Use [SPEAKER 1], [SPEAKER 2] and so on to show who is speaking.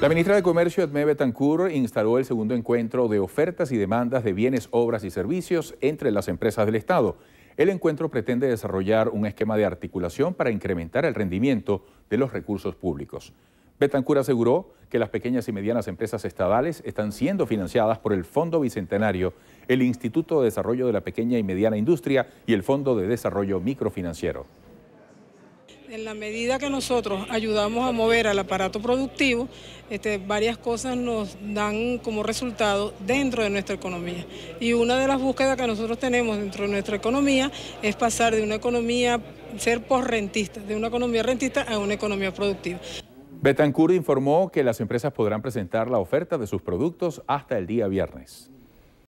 [SPEAKER 1] La ministra de Comercio, Edmé Betancourt, instaló el segundo encuentro de ofertas y demandas de bienes, obras y servicios entre las empresas del Estado. El encuentro pretende desarrollar un esquema de articulación para incrementar el rendimiento de los recursos públicos. Betancourt aseguró que las pequeñas y medianas empresas estadales están siendo financiadas por el Fondo Bicentenario, el Instituto de Desarrollo de la Pequeña y Mediana Industria y el Fondo de Desarrollo Microfinanciero.
[SPEAKER 2] En la medida que nosotros ayudamos a mover al aparato productivo, este, varias cosas nos dan como resultado dentro de nuestra economía. Y una de las búsquedas que nosotros tenemos dentro de nuestra economía es pasar de una economía, ser post-rentista, de una economía rentista a una economía productiva.
[SPEAKER 1] Betancur informó que las empresas podrán presentar la oferta de sus productos hasta el día viernes.